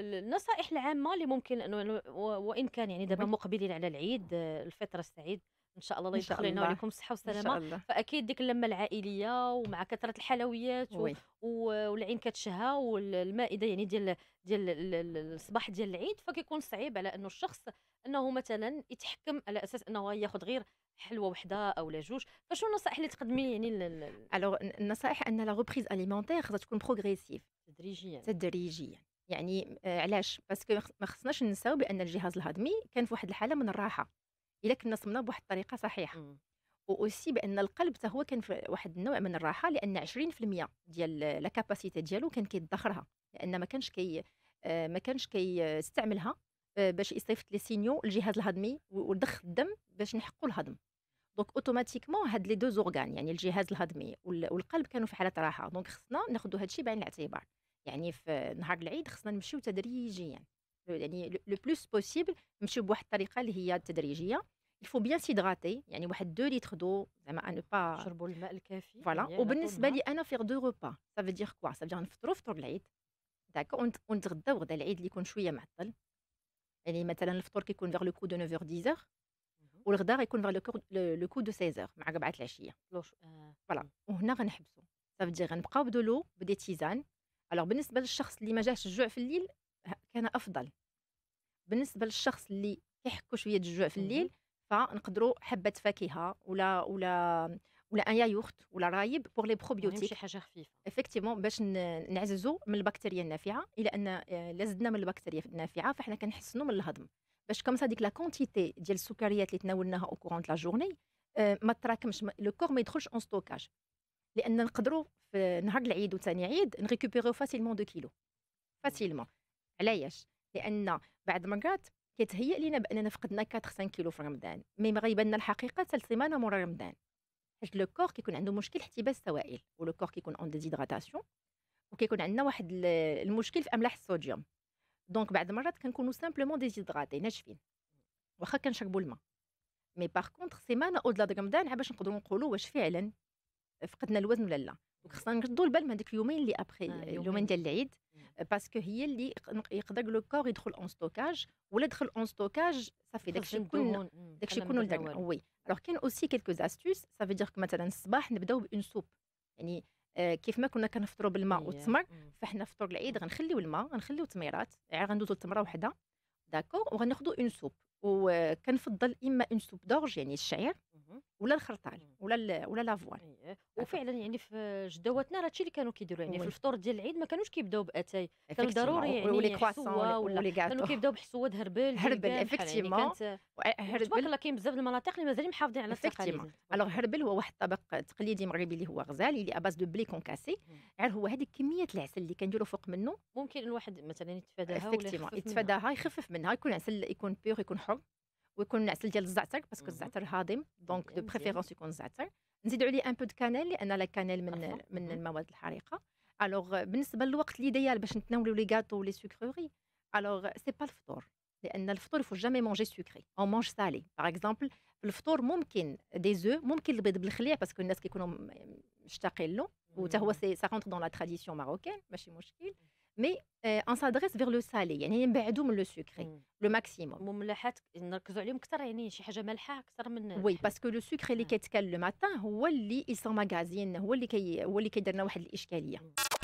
النصائح العامه اللي ممكن انه وان كان يعني دابا مقبلين على العيد الفطر السعيد ان شاء الله الله يدخل لنا وعليكم الصحه والسلامه فاكيد ديك اللمه العائليه ومع كثره الحلويات و... والعين كتشهى والمائده يعني ديال ديال الصباح ديال العيد فكيكون صعيب على انه الشخص انه مثلا يتحكم على اساس انه ياخذ غير حلوه وحده او لا جوج فشنو النصائح اللي تقدمي يعني الوغ النصائح ان لا ريبريز اليمونتير خاصها تكون بروغريسيف تدريجيا تدريجيا يعني آه، علاش باسكو ما خصناش ننساو بان الجهاز الهضمي كان في واحد الحاله من الراحه الا كنا صمنا بواحد الطريقه صحيحه إمم. واوسي بان القلب حتى هو كان في واحد النوع من الراحه لان 20% ديال لا كاباسيتي ديالو كان كيدخرها لان ما كانش كي آه، ما كانش كيستعملها آه، باش يصيفط لي سينيو للجهاز الهضمي ويضخ الدم باش نحقوا الهضم دونك اوتوماتيكمون هاد لي دو زورغان يعني الجهاز الهضمي والقلب كانوا في حاله راحه دونك خصنا ناخذوا هادشي بعين الاعتبار يعني في نهار العيد خصنا نمشيو تدريجيا يعني لو بلوس بوسيبل نمشيو بواحد الطريقه اللي هي تدريجيه الفو بيان سيدغاتي يعني واحد دو ليتر دو زعما ان با شربوا الماء الكافي فوالا يعني وبالنسبه لي انا فيغ دو روبا سا فو دير كوا سا فو نفطروا فطور العيد داكو ونتغداو غدا العيد اللي يكون شويه معطل يعني مثلا الفطور كيكون فيغ لو كو دو نوفيغ ديزاغ والغدا غيكون فيغ لو كو دو سيزاغ مع قبعه العشيه فوالا آه، وهنا غنحبسوا سا فو دير غنبقاو بدو لو بدي تيزان الوغ بالنسبه للشخص اللي ما جاهش الجوع في الليل كان افضل بالنسبه للشخص اللي كيحكو شويه الجوع في الليل فنقدروا حبه فاكهه ولا ولا ولا ان يايوغت ولا رايب بور لي بروبيوتيك شي حاجه خفيفه افكتيمون باش نعززوا من البكتيريا النافعه الى ان آه، لا زدنا من البكتيريا النافعه فاحنا كنحسنوا من الهضم باش كما هذيك لا كونتيتي ديال السكريات اللي تناولناها او كورونت لا جورني ما تراكمش لو كور ما يدخلش اون ستوكاج لان نقدروا في نهار العيد وثاني عيد نريكوبيريو فاسيلمون دو كيلو فاسيلمون علاش لان بعد المرات كتهيأ لينا باننا فقدنا 4 5 كيلو في رمضان مي غيبان لنا الحقيقه ثلاث سيمانه مورا رمضان حيت لو كور كيكون عنده مشكل احتباس السوائل ولو كور كيكون اون ديزيدراتاسيون وكيكون عندنا واحد المشكل في املاح الصوديوم دونك بعد مرات كنكونوا سامبلومون ديزيدراتي ناشفين واخا كنشربوا الماء مي باغ كونتر سيمانه او دلا رمضان باش نقدروا نقولوا واش فعلا فقدنا الوزن ولا لا دونك خصنا نردوا البال من هذيك اليومين اللي ابخي آه، اليومين ديال العيد باسكو هي اللي يقدر لو كور يدخل اون ستوكاج ولا دخل اون ستوكاج صافي داكشي يكون داكشي يكون وي الوغ كاين اوسي كيلكو استوس صافي دير مثلا الصباح نبداو بان سوب يعني آه، كيف ما كنا كنفطروا بالماء والتمر فحنا فطور العيد غنخليو الماء غنخليو التميرات غير غندوزو التمره وحده داكور وغناخذوا اون سوب وكنفضل اما اون سوب دورج يعني الشعير ولا الخرطال ولا ولا لافوال إيه، وفعلا يعني في جدواتنا راه هادشي اللي كانوا كيديروا يعني في الفطور ديال العيد ما كانوش كيبداو باتاي كان ضروري يعني ولي ولي ولا كانوا كيبداو بحصوات هربل هربل افكتيمون يعني آه، هربل تبارك الله كاين بزاف المناطق اللي مازالين محافظين على التقاليد الوغ هربل هو واحد الطبق تقليدي مغربي اللي هو غزال اللي اباز دو بلي كونكاسي غير هو هذيك كميه العسل اللي كنديروا فوق منه ممكن الواحد مثلا يتفاداها ولا يتفاداها يخفف منها يكون عسل يكون بيغ يكون حر ويكون العسل ديال الزعتر باسكو الزعتر هاضم دونك دو بريفيرونس يكون الزعتر نزيد عليه ان بو دو كانيل لان لا كانيل من من المواد الحريقه الوغ بالنسبه للوقت اللي ليديال باش نتناولوا لي غاتو ولي سكروري الوغ سي با الفطور لان الفطور فو جامي مونجي سكري اون مونج سالي باغ اكزومبل الفطور ممكن دي زو ممكن البيض بالخليع باسكو الناس كيكونوا مشتاقين له وتا هو سي سا رونتر دون لا تراديسيون ماروكين ماشي مشكل مي اون سادريس فيغ لو سالي يعني نبعدو من لو سكري لو ماكسيموم المملحات نركزو عليهم اكثر يعني شي حاجه مالحه اكثر من وي باسكو لو سكري اللي كيتكال لو ماتان هو اللي يسون ماغازين هو اللي كي هو اللي كيدير لنا واحد الاشكاليه إمم.